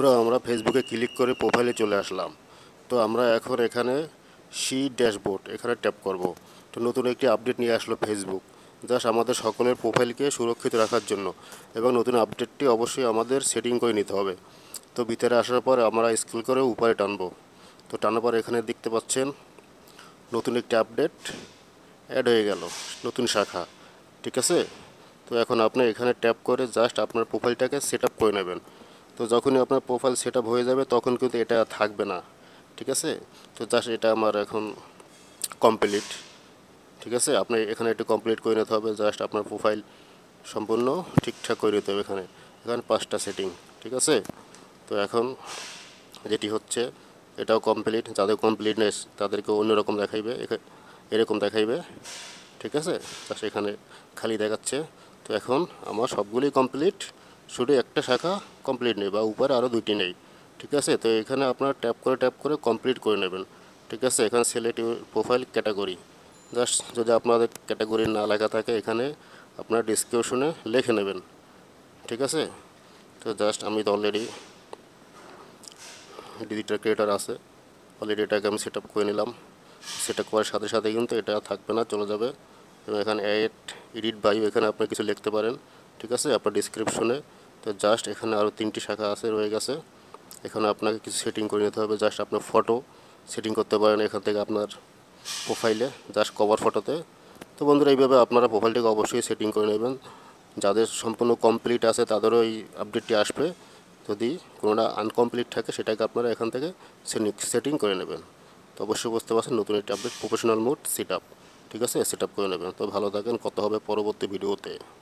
বন্ধুরা আমরা ফেসবুকে ক্লিক করে প্রোফাইলে চলে আসলাম তো আমরা এখন এখানে সি ড্যাশবোর্ড এখানে ট্যাপ করব তো নতুন একটি আপডেট নিয়ে আসলো ফেসবুক জাস্ট আমাদের সকলের প্রোফাইলকে সুরক্ষিত রাখার জন্য এবং নতুন আপডেটটি অবশ্যই আমাদের সেটিং করে নিতে হবে তো ভিতরে আসার পর আমরা স্কেল করে উপরে টানবো তো টানার পর এখানে দেখতে পাচ্ছেন নতুন একটি আপডেট অ্যাড হয়ে গেল নতুন শাখা ঠিক আছে তো এখন আপনি এখানে ট্যাপ করে জাস্ট আপনার প্রোফাইলটাকে সেট করে নেবেন তো যখনই আপনার প্রোফাইল সেট হয়ে যাবে তখন কিন্তু এটা থাকবে না ঠিক আছে তো জাস্ট এটা আমার এখন কমপ্লিট ঠিক আছে আপনি এখানে একটু কমপ্লিট করে নিতে হবে জাস্ট আপনার প্রোফাইল সম্পূর্ণ ঠিকঠাক করে নিতে হবে এখানে এখানে পাঁচটা সেটিং ঠিক আছে তো এখন যেটি হচ্ছে এটাও কমপ্লিট যাদের কমপ্লিটনেস তাদেরকে অন্যরকম দেখাইবে এরকম দেখাইবে ঠিক আছে জাস্ট এখানে খালি দেখাচ্ছে তো এখন আমার সবগুলি কমপ্লিট শুধু একটা শাখা কমপ্লিট নেই বা উপরে আরও দুটি নেই ঠিক আছে তো এখানে আপনার ট্যাপ করে ট্যাপ করে কমপ্লিট করে নেবেন ঠিক আছে এখানে সিলেক্ট প্রোফাইল ক্যাটাগরি জাস্ট যদি আপনাদের ক্যাটাগরি না লেখা থাকে এখানে আপনার ডিসক্রিপশনে লিখে নেবেন ঠিক আছে তো জাস্ট আমি তো অলরেডি ডিজিটাল ক্রিয়েটার আছে অলরেডি এটাকে আমি সেট করে নিলাম সেট করার সাথে সাথে কিন্তু এটা থাকবে না চলে যাবে এবং এখানে এড এডিট বায়ু এখানে আপনি কিছু লিখতে পারেন ঠিক আছে আপনার ডিসক্রিপশনে তো জাস্ট এখানে আরও তিনটি শাখা আছে রয়ে গেছে এখানে আপনাকে কিছু সেটিং করে নিতে হবে জাস্ট আপনার ফটো সেটিং করতে পারেন এখান থেকে আপনার প্রোফাইলে জাস্ট কভার ফটোতে তো বন্ধুরা এইভাবে আপনারা প্রোফাইলটিকে অবশ্যই সেটিং করে নেবেন যাদের সম্পূর্ণ কমপ্লিট আছে তাদেরও এই আপডেটটি আসবে যদি কোনোটা আনকমপ্লিট থাকে সেটাকে আপনারা এখান থেকে সেটিং করে নেবেন তো অবশ্যই বুঝতে পারছেন নতুন একটি আপডেট প্রফেশনাল মোড সেট ঠিক আছে সেট করে নেবেন তো ভালো থাকেন কত হবে পরবর্তী ভিডিওতে